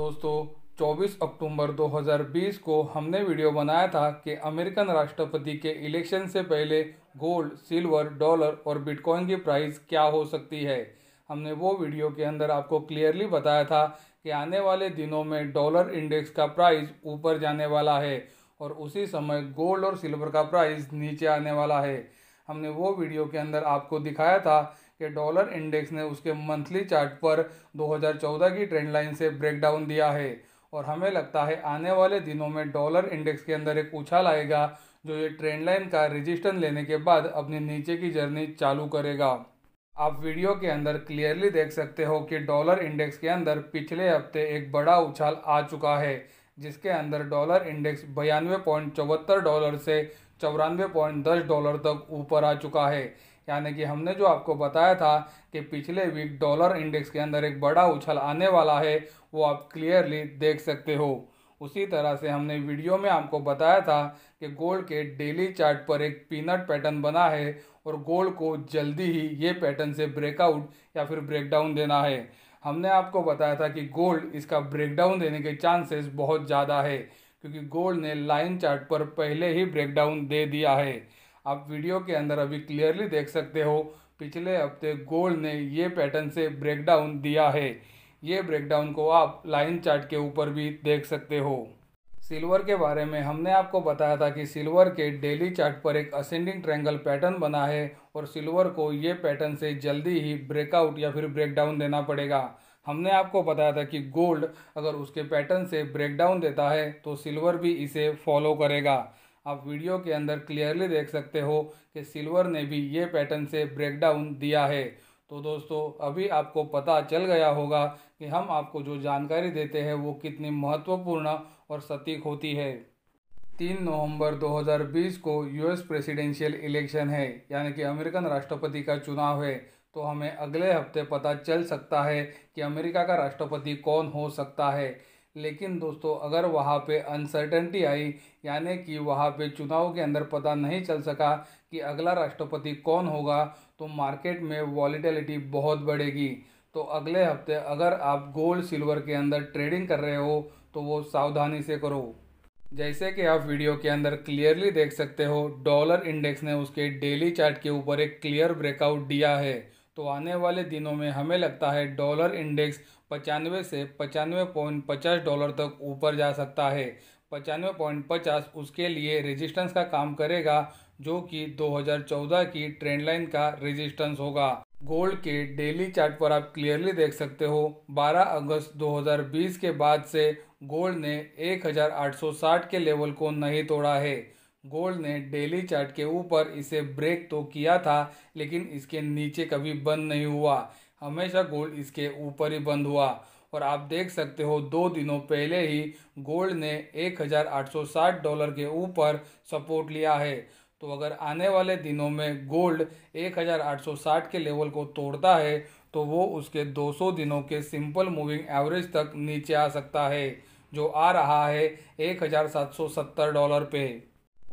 दोस्तों 24 अक्टूबर 2020 को हमने वीडियो बनाया था कि अमेरिकन राष्ट्रपति के इलेक्शन से पहले गोल्ड सिल्वर डॉलर और बिटकॉइन की प्राइस क्या हो सकती है हमने वो वीडियो के अंदर आपको क्लियरली बताया था कि आने वाले दिनों में डॉलर इंडेक्स का प्राइस ऊपर जाने वाला है और उसी समय गोल्ड और सिल्वर का प्राइस नीचे आने वाला है हमने वो वीडियो के अंदर आपको दिखाया था कि डॉलर इंडेक्स ने उसके मंथली चार्ट पर 2014 की ट्रेंड लाइन से ब्रेकडाउन दिया है और हमें लगता है आने वाले दिनों में डॉलर इंडेक्स के अंदर एक उछाल आएगा जो ये ट्रेंड लाइन का रजिस्टर लेने के बाद अपने नीचे की जर्नी चालू करेगा आप वीडियो के अंदर क्लियरली देख सकते हो कि डॉलर इंडेक्स के अंदर पिछले हफ्ते एक बड़ा उछाल आ चुका है जिसके अंदर डॉलर इंडेक्स बयानवे पॉइंट चौहत्तर डॉलर से चौरानवे पॉइंट दस डॉलर तक ऊपर आ चुका है यानी कि हमने जो आपको बताया था कि पिछले वीक डॉलर इंडेक्स के अंदर एक बड़ा उछल आने वाला है वो आप क्लियरली देख सकते हो उसी तरह से हमने वीडियो में आपको बताया था कि गोल्ड के डेली चार्ट पर एक पीनट पैटर्न बना है और गोल्ड को जल्दी ही ये पैटर्न से ब्रेकआउट या फिर ब्रेकडाउन देना है हमने आपको बताया था कि गोल्ड इसका ब्रेकडाउन देने के चांसेस बहुत ज़्यादा है क्योंकि गोल्ड ने लाइन चार्ट पर पहले ही ब्रेकडाउन दे दिया है आप वीडियो के अंदर अभी क्लियरली देख सकते हो पिछले हफ्ते गोल्ड ने ये पैटर्न से ब्रेकडाउन दिया है ये ब्रेकडाउन को आप लाइन चार्ट के ऊपर भी देख सकते हो सिल्वर के बारे में हमने आपको बताया था कि सिल्वर के डेली चार्ट पर एक असेंडिंग ट्रैंगल पैटर्न बना है और सिल्वर को ये पैटर्न से जल्दी ही ब्रेकआउट या फिर ब्रेकडाउन देना पड़ेगा हमने आपको बताया था कि गोल्ड अगर उसके पैटर्न से ब्रेकडाउन देता है तो सिल्वर भी इसे फॉलो करेगा आप वीडियो के अंदर क्लियरली देख सकते हो कि सिल्वर ने भी ये पैटर्न से ब्रेकडाउन दिया है तो दोस्तों अभी आपको पता चल गया होगा कि हम आपको जो जानकारी देते हैं वो कितनी महत्वपूर्ण और सटीक होती है तीन नवंबर 2020 को यूएस प्रेसिडेंशियल इलेक्शन है यानी कि अमेरिकन राष्ट्रपति का चुनाव है तो हमें अगले हफ्ते पता चल सकता है कि अमेरिका का राष्ट्रपति कौन हो सकता है लेकिन दोस्तों अगर वहाँ पे अनसर्टेनिटी आई यानी कि वहाँ पे चुनाव के अंदर पता नहीं चल सका कि अगला राष्ट्रपति कौन होगा तो मार्केट में वॉलीटेलिटी बहुत बढ़ेगी तो अगले हफ्ते अगर आप गोल्ड सिल्वर के अंदर ट्रेडिंग कर रहे हो तो वो सावधानी से करो जैसे कि आप वीडियो के अंदर क्लियरली देख सकते हो डॉलर इंडेक्स ने उसके डेली चार्ट के ऊपर एक क्लियर ब्रेकआउट दिया है तो आने वाले दिनों में हमें लगता है डॉलर इंडेक्स पचानवे से पचानवे पॉइंट पचास डॉलर तक ऊपर जा सकता है पचानवे पॉइंट पचास उसके लिए रेजिस्टेंस का काम करेगा जो कि 2014 की ट्रेंड लाइन का रेजिस्टेंस होगा गोल्ड के डेली चार्ट पर आप क्लियरली देख सकते हो 12 अगस्त 2020 के बाद से गोल्ड ने 1860 के लेवल को नहीं तोड़ा है गोल्ड ने डेली चार्ट के ऊपर इसे ब्रेक तो किया था लेकिन इसके नीचे कभी बंद नहीं हुआ हमेशा गोल्ड इसके ऊपर ही बंद हुआ और आप देख सकते हो दो दिनों पहले ही गोल्ड ने 1860 डॉलर के ऊपर सपोर्ट लिया है तो अगर आने वाले दिनों में गोल्ड 1860 के लेवल को तोड़ता है तो वो उसके 200 दिनों के सिंपल मूविंग एवरेज तक नीचे आ सकता है जो आ रहा है 1770 डॉलर पे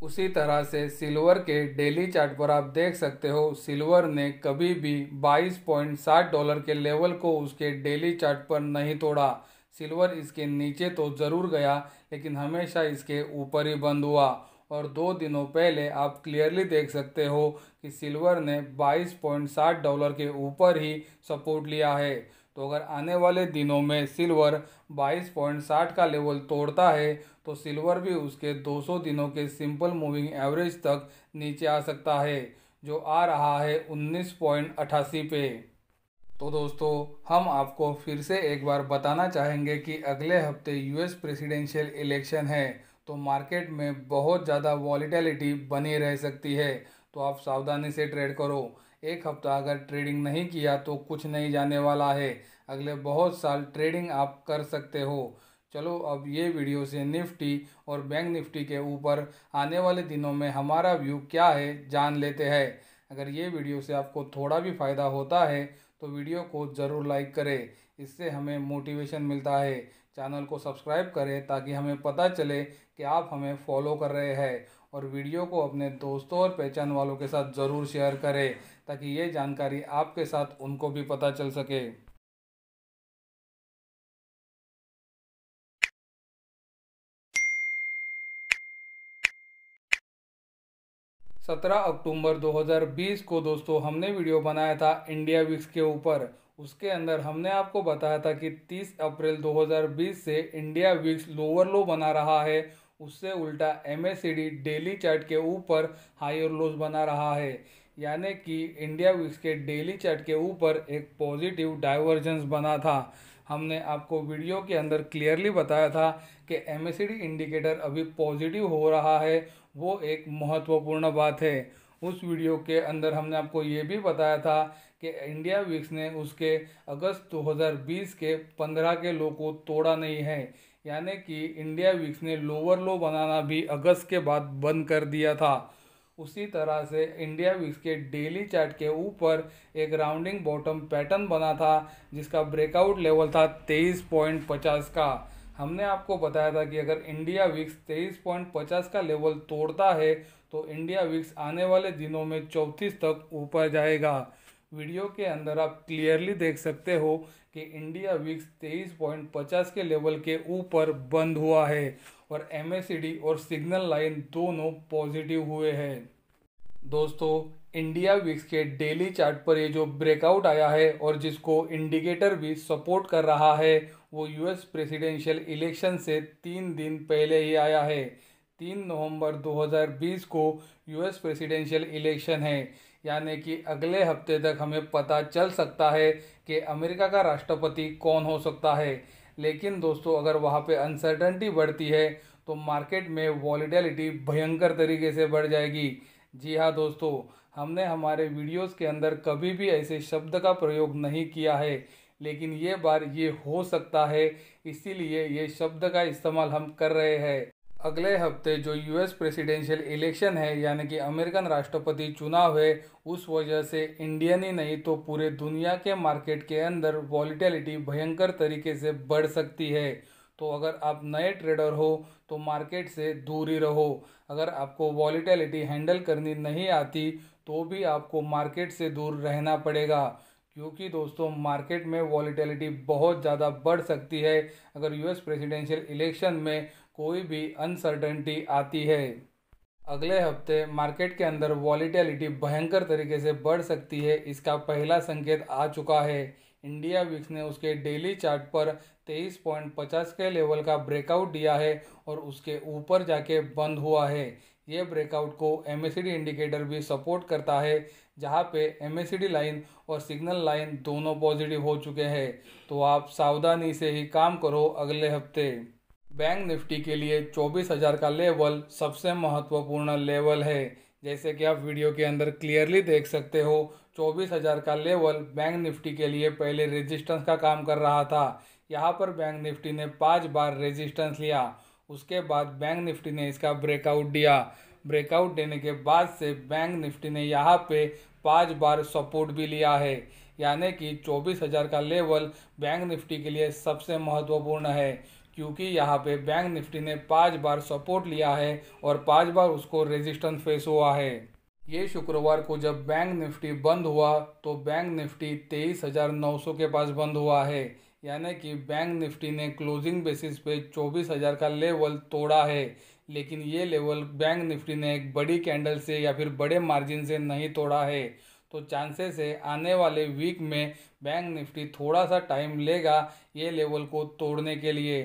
उसी तरह से सिल्वर के डेली चार्ट पर आप देख सकते हो सिल्वर ने कभी भी 22.60 डॉलर के लेवल को उसके डेली चार्ट पर नहीं तोड़ा सिल्वर इसके नीचे तो ज़रूर गया लेकिन हमेशा इसके ऊपर ही बंद हुआ और दो दिनों पहले आप क्लियरली देख सकते हो कि सिल्वर ने 22.60 डॉलर के ऊपर ही सपोर्ट लिया है तो अगर आने वाले दिनों में सिल्वर 22.60 का लेवल तोड़ता है तो सिल्वर भी उसके 200 दिनों के सिंपल मूविंग एवरेज तक नीचे आ सकता है जो आ रहा है अट्ठासी पे तो दोस्तों हम आपको फिर से एक बार बताना चाहेंगे कि अगले हफ्ते यूएस प्रेसिडेंशियल इलेक्शन है तो मार्केट में बहुत ज़्यादा वॉलीटेलिटी बनी रह सकती है तो आप सावधानी से ट्रेड करो एक हफ्ता अगर ट्रेडिंग नहीं किया तो कुछ नहीं जाने वाला है अगले बहुत साल ट्रेडिंग आप कर सकते हो चलो अब ये वीडियो से निफ्टी और बैंक निफ्टी के ऊपर आने वाले दिनों में हमारा व्यू क्या है जान लेते हैं अगर ये वीडियो से आपको थोड़ा भी फ़ायदा होता है तो वीडियो को ज़रूर लाइक करें इससे हमें मोटिवेशन मिलता है चैनल को सब्सक्राइब करें ताकि हमें पता चले कि आप हमें फॉलो कर रहे हैं और वीडियो को अपने दोस्तों और पहचान वालों के साथ ज़रूर शेयर करें ताकि ये जानकारी आपके साथ उनको भी पता चल सके सत्रह अक्टूबर 2020 को दोस्तों हमने वीडियो बनाया था इंडिया वीक्स के ऊपर उसके अंदर हमने आपको बताया था कि 30 अप्रैल 2020 से इंडिया वीक्स लोअर लो बना रहा है उससे उल्टा एम डेली चार्ट के ऊपर हाई और लोज बना रहा है यानी कि इंडिया विक्स के डेली चार्ट के ऊपर एक पॉजिटिव डाइवर्जेंस बना था हमने आपको वीडियो के अंदर क्लियरली बताया था कि एम इंडिकेटर अभी पॉजिटिव हो रहा है वो एक महत्वपूर्ण बात है उस वीडियो के अंदर हमने आपको ये भी बताया था कि इंडिया विक्स ने उसके अगस्त 2020 के 15 के लो को तोड़ा नहीं है यानी कि इंडिया विक्स ने लोअर लो बनाना भी अगस्त के बाद बंद कर दिया था उसी तरह से इंडिया विक्स के डेली चार्ट के ऊपर एक राउंडिंग बॉटम पैटर्न बना था जिसका ब्रेकआउट लेवल था तेईस पॉइंट पचास का हमने आपको बताया था कि अगर इंडिया विक्स तेईस पॉइंट पचास का लेवल तोड़ता है तो इंडिया विक्स आने वाले दिनों में चौंतीस तक ऊपर जाएगा वीडियो के अंदर आप क्लियरली देख सकते हो कि इंडिया विक्स तेईस पॉइंट पचास के लेवल के ऊपर बंद हुआ है और एम और सिग्नल लाइन दोनों पॉजिटिव हुए हैं दोस्तों इंडिया विक्स के डेली चार्ट पर ये जो ब्रेकआउट आया है और जिसको इंडिकेटर भी सपोर्ट कर रहा है वो यूएस प्रेसिडेंशियल इलेक्शन से तीन दिन पहले ही आया है तीन नवंबर 2020 को यूएस प्रेसिडेंशियल इलेक्शन है यानी कि अगले हफ्ते तक हमें पता चल सकता है कि अमेरिका का राष्ट्रपति कौन हो सकता है लेकिन दोस्तों अगर वहाँ पे अनसर्टनटी बढ़ती है तो मार्केट में वॉलीडेलिटी भयंकर तरीके से बढ़ जाएगी जी हाँ दोस्तों हमने हमारे वीडियोस के अंदर कभी भी ऐसे शब्द का प्रयोग नहीं किया है लेकिन ये बार ये हो सकता है इसीलिए ये शब्द का इस्तेमाल हम कर रहे हैं अगले हफ्ते जो यूएस प्रेसिडेंशियल इलेक्शन है यानी कि अमेरिकन राष्ट्रपति चुनाव है उस वजह से इंडियन ही नहीं तो पूरे दुनिया के मार्केट के अंदर वॉलीटेलिटी भयंकर तरीके से बढ़ सकती है तो अगर आप नए ट्रेडर हो तो मार्केट से दूर ही रहो अगर आपको वॉलीटेलिटी हैंडल करनी नहीं आती तो भी आपको मार्केट से दूर रहना पड़ेगा क्योंकि दोस्तों मार्केट में वॉलीटेलिटी बहुत ज़्यादा बढ़ सकती है अगर यूएस प्रेसिडेंशियल इलेक्शन में कोई भी अनसर्टेनिटी आती है अगले हफ्ते मार्केट के अंदर वॉलीटेलिटी भयंकर तरीके से बढ़ सकती है इसका पहला संकेत आ चुका है इंडिया विक्स ने उसके डेली चार्ट पर 23.50 के लेवल का ब्रेकआउट दिया है और उसके ऊपर जाके बंद हुआ है ये ब्रेकआउट को एम इंडिकेटर भी सपोर्ट करता है जहाँ पे एम लाइन और सिग्नल लाइन दोनों पॉजिटिव हो चुके हैं तो आप सावधानी से ही काम करो अगले हफ्ते बैंक निफ्टी के लिए चौबीस हज़ार का लेवल सबसे महत्वपूर्ण लेवल है जैसे कि आप वीडियो के अंदर क्लियरली देख सकते हो चौबीस हज़ार का लेवल बैंक निफ्टी के लिए पहले रेजिस्टेंस का काम कर रहा था यहाँ पर बैंक निफ्टी ने पाँच बार रेजिस्टेंस लिया उसके बाद बैंक निफ्टी ने इसका ब्रेकआउट दिया ब्रेकआउट देने के बाद से बैंक निफ्टी ने यहाँ पे पाँच बार सपोर्ट भी लिया है यानी कि चौबीस हज़ार का लेवल बैंक निफ्टी के लिए सबसे महत्वपूर्ण है क्योंकि यहाँ पे बैंक निफ्टी ने पाँच बार सपोर्ट लिया है और पाँच बार उसको रेजिस्टेंस फेस हुआ है ये शुक्रवार को जब बैंक निफ्टी बंद हुआ तो बैंक निफ्टी तेईस हज़ार नौ सौ के पास बंद हुआ है यानी कि बैंक निफ्टी ने क्लोजिंग बेसिस पे चौबीस हज़ार का लेवल तोड़ा है लेकिन ये लेवल बैंक निफ्टी ने एक बड़ी कैंडल से या फिर बड़े मार्जिन से नहीं तोड़ा है तो चांसेस है आने वाले वीक में बैंक निफ्टी थोड़ा सा टाइम लेगा ये लेवल को तोड़ने के लिए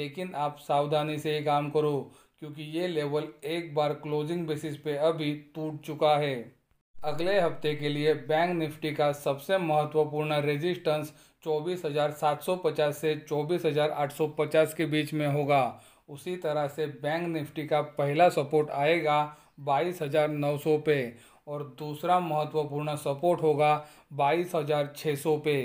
लेकिन आप सावधानी से ये काम करो क्योंकि ये लेवल एक बार क्लोजिंग बेसिस पे अभी टूट चुका है अगले हफ्ते के लिए बैंक निफ्टी का सबसे महत्वपूर्ण रेजिस्टेंस 24,750 से 24,850 के बीच में होगा उसी तरह से बैंक निफ्टी का पहला सपोर्ट आएगा 22,900 पे और दूसरा महत्वपूर्ण सपोर्ट होगा बाईस हज़ार छः सौ पे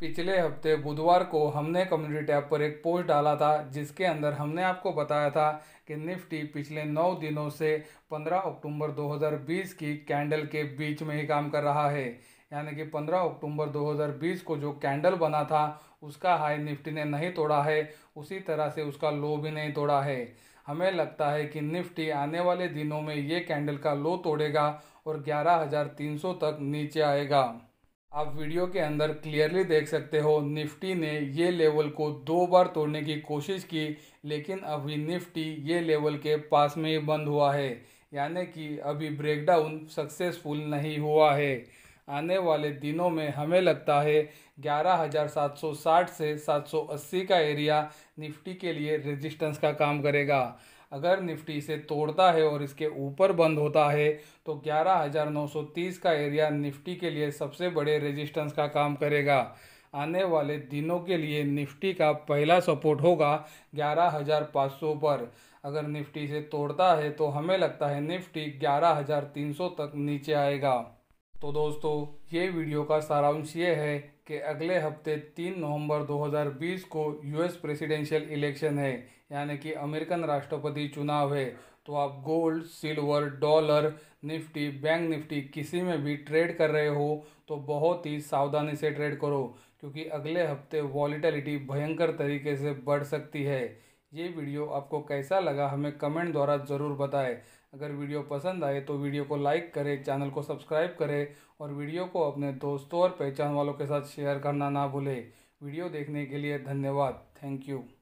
पिछले हफ्ते बुधवार को हमने कम्युनिटी टैब पर एक पोस्ट डाला था जिसके अंदर हमने आपको बताया था कि निफ्टी पिछले नौ दिनों से 15 अक्टूबर 2020 की कैंडल के बीच में ही काम कर रहा है यानी कि 15 अक्टूबर 2020 को जो कैंडल बना था उसका हाई निफ्टी ने नहीं तोड़ा है उसी तरह से उसका लो भी नहीं तोड़ा है हमें लगता है कि निफ्टी आने वाले दिनों में ये कैंडल का लो तोड़ेगा और 11,300 तक नीचे आएगा आप वीडियो के अंदर क्लियरली देख सकते हो निफ्टी ने ये लेवल को दो बार तोड़ने की कोशिश की लेकिन अभी निफ्टी ये लेवल के पास में ही बंद हुआ है यानी कि अभी ब्रेकडाउन सक्सेसफुल नहीं हुआ है आने वाले दिनों में हमें लगता है 11,760 से 780 का एरिया निफ्टी के लिए रेजिस्टेंस का काम करेगा अगर निफ्टी से तोड़ता है और इसके ऊपर बंद होता है तो 11,930 का एरिया निफ्टी के लिए सबसे बड़े रेजिस्टेंस का काम करेगा आने वाले दिनों के लिए निफ्टी का पहला सपोर्ट होगा 11,500 पर अगर निफ्टी से तोड़ता है तो हमें लगता है निफ्टी 11,300 तक नीचे आएगा तो दोस्तों ये वीडियो का सारांश ये है कि अगले हफ्ते तीन नवंबर 2020 को यूएस प्रेसिडेंशियल इलेक्शन है यानी कि अमेरिकन राष्ट्रपति चुनाव है तो आप gold silver dollar Nifty bank Nifty किसी में भी ट्रेड कर रहे हो तो बहुत ही सावधानी से ट्रेड करो क्योंकि अगले हफ्ते वॉलीटिलिटी भयंकर तरीके से बढ़ सकती है ये वीडियो आपको कैसा लगा हमें कमेंट द्वारा ज़रूर बताएं अगर वीडियो पसंद आए तो वीडियो को लाइक करें चैनल को सब्सक्राइब करें और वीडियो को अपने दोस्तों और पहचान वालों के साथ शेयर करना ना भूलें वीडियो देखने के लिए धन्यवाद थैंक यू